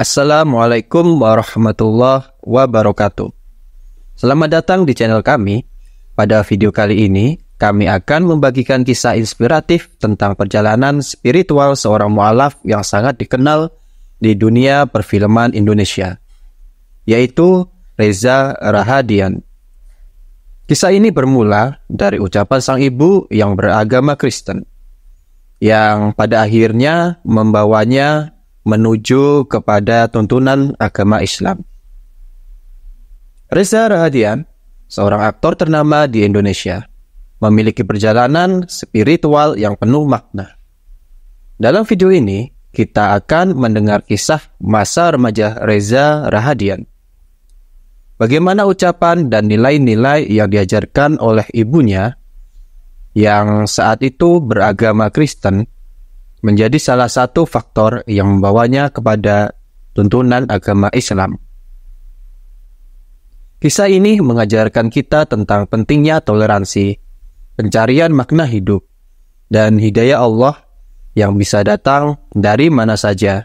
Assalamualaikum warahmatullahi wabarakatuh. Selamat datang di channel kami. Pada video kali ini, kami akan membagikan kisah inspiratif tentang perjalanan spiritual seorang mualaf yang sangat dikenal di dunia perfilman Indonesia, yaitu Reza Rahadian. Kisah ini bermula dari ucapan sang ibu yang beragama Kristen, yang pada akhirnya membawanya menuju kepada tuntunan agama Islam. Reza Rahadian, seorang aktor ternama di Indonesia, memiliki perjalanan spiritual yang penuh makna. Dalam video ini, kita akan mendengar kisah masa remaja Reza Rahadian. Bagaimana ucapan dan nilai-nilai yang diajarkan oleh ibunya yang saat itu beragama Kristen menjadi salah satu faktor yang membawanya kepada tuntunan agama Islam. Kisah ini mengajarkan kita tentang pentingnya toleransi, pencarian makna hidup, dan hidayah Allah yang bisa datang dari mana saja.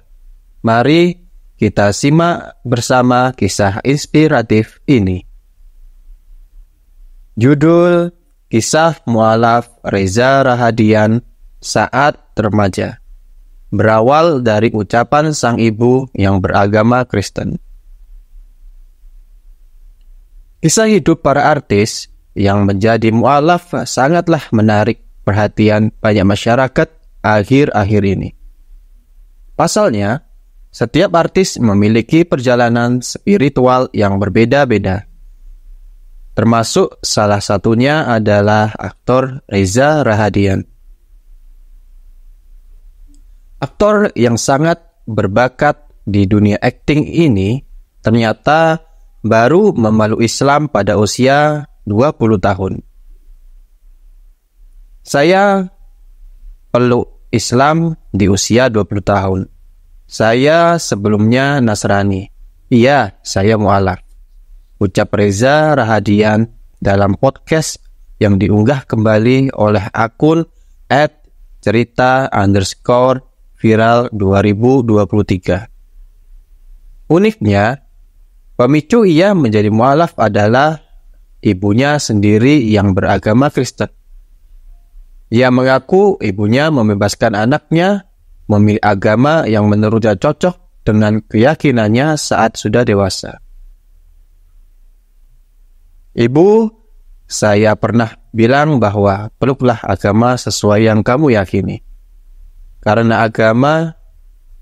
Mari kita simak bersama kisah inspiratif ini. Judul Kisah Mualaf Reza Rahadian saat remaja. Berawal dari ucapan sang ibu yang beragama Kristen. Kisah hidup para artis yang menjadi mualaf sangatlah menarik perhatian banyak masyarakat akhir-akhir ini. Pasalnya, setiap artis memiliki perjalanan spiritual yang berbeda-beda. Termasuk salah satunya adalah aktor Reza Rahadian. Aktor yang sangat berbakat di dunia akting ini ternyata baru memeluk Islam pada usia 20 tahun. Saya peluk Islam di usia 20 tahun. Saya sebelumnya Nasrani. Iya, saya mualaf. Ucap Reza Rahadian dalam podcast yang diunggah kembali oleh akun at cerita viral 2023. Uniknya, pemicu ia menjadi mualaf adalah ibunya sendiri yang beragama Kristen. Ia mengaku ibunya membebaskan anaknya memilih agama yang menurutnya cocok dengan keyakinannya saat sudah dewasa. Ibu, saya pernah bilang bahwa peluklah agama sesuai yang kamu yakini. Karena agama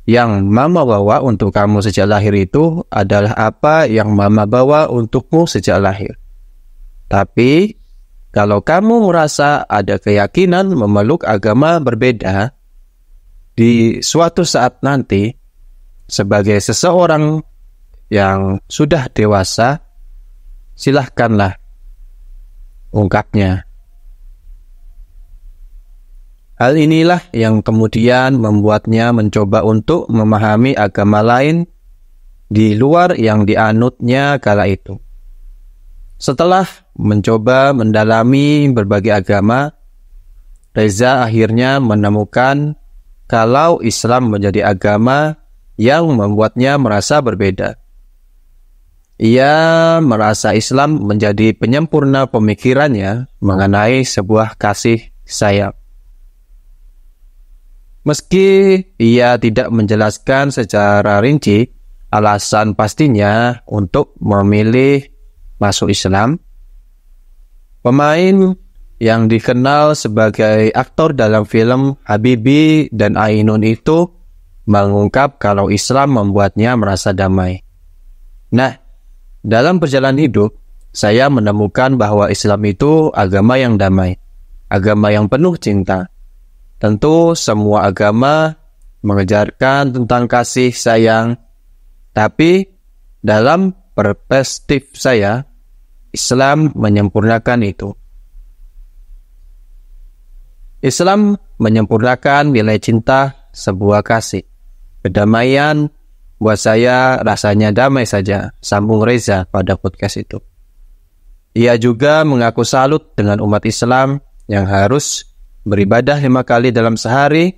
yang mama bawa untuk kamu sejak lahir itu adalah apa yang mama bawa untukmu sejak lahir. Tapi kalau kamu merasa ada keyakinan memeluk agama berbeda di suatu saat nanti sebagai seseorang yang sudah dewasa silahkanlah ungkapnya Hal inilah yang kemudian membuatnya mencoba untuk memahami agama lain di luar yang dianutnya kala itu. Setelah mencoba mendalami berbagai agama, Reza akhirnya menemukan kalau Islam menjadi agama yang membuatnya merasa berbeda. Ia merasa Islam menjadi penyempurna pemikirannya mengenai sebuah kasih sayang. Meski ia tidak menjelaskan secara rinci alasan pastinya untuk memilih masuk Islam, pemain yang dikenal sebagai aktor dalam film Habibi dan Ainun itu mengungkap kalau Islam membuatnya merasa damai. Nah, dalam perjalanan hidup, saya menemukan bahwa Islam itu agama yang damai, agama yang penuh cinta, Tentu semua agama mengejarkan tentang kasih sayang, tapi dalam perspektif saya, Islam menyempurnakan itu. Islam menyempurnakan nilai cinta sebuah kasih. Kedamaian buat saya rasanya damai saja, sambung Reza pada podcast itu. Ia juga mengaku salut dengan umat Islam yang harus beribadah lima kali dalam sehari,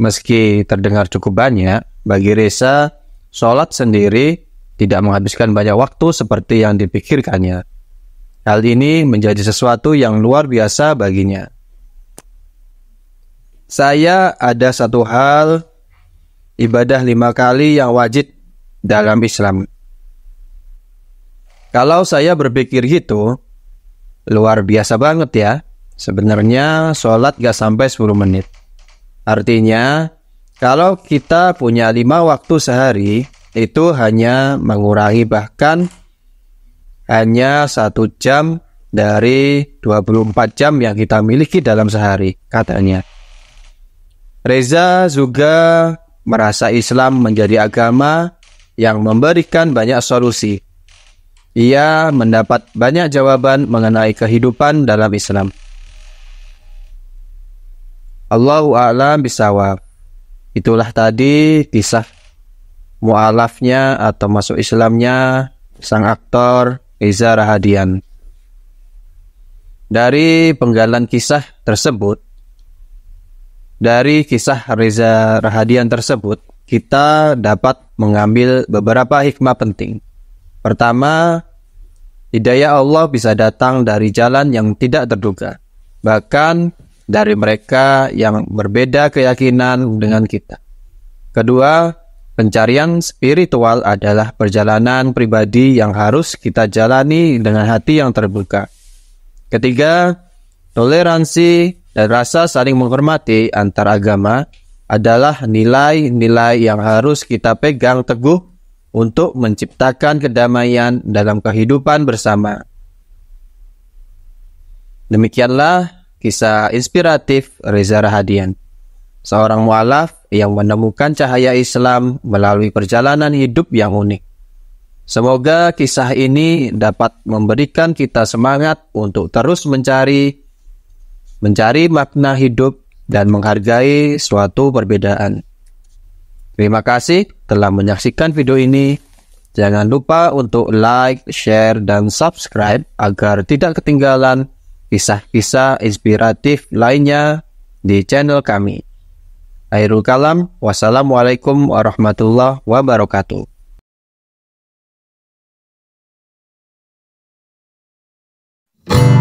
meski terdengar cukup banyak, bagi Reza, sholat sendiri tidak menghabiskan banyak waktu seperti yang dipikirkannya. Hal ini menjadi sesuatu yang luar biasa baginya. Saya ada satu hal ibadah lima kali yang wajib dalam Islam. Kalau saya berpikir gitu, luar biasa banget ya. Sebenarnya sholat gak sampai 10 menit. Artinya, kalau kita punya lima waktu sehari, itu hanya mengurangi bahkan hanya satu jam dari 24 jam yang kita miliki dalam sehari, katanya. Reza juga merasa Islam menjadi agama yang memberikan banyak solusi. Ia mendapat banyak jawaban mengenai kehidupan dalam Islam. Allahu a'lam bisawab. Itulah tadi kisah mualafnya atau masuk Islamnya sang aktor Reza Rahadian. Dari penggalan kisah tersebut, dari kisah Reza Rahadian tersebut, kita dapat mengambil beberapa hikmah penting. Pertama, hidayah Allah bisa datang dari jalan yang tidak terduga. Bahkan dari mereka yang berbeda keyakinan dengan kita. Kedua, pencarian spiritual adalah perjalanan pribadi yang harus kita jalani dengan hati yang terbuka. Ketiga, toleransi dan rasa saling menghormati antar agama adalah nilai-nilai yang harus kita pegang teguh untuk menciptakan kedamaian dalam kehidupan bersama. Demikianlah Kisah inspiratif Reza Rahadian. Seorang mualaf yang menemukan cahaya Islam melalui perjalanan hidup yang unik. Semoga kisah ini dapat memberikan kita semangat untuk terus mencari mencari makna hidup dan menghargai suatu perbedaan. Terima kasih telah menyaksikan video ini. Jangan lupa untuk like, share, dan subscribe agar tidak ketinggalan kisah-kisah inspiratif lainnya di channel kami. Akhirul kalam, wassalamualaikum warahmatullahi wabarakatuh. you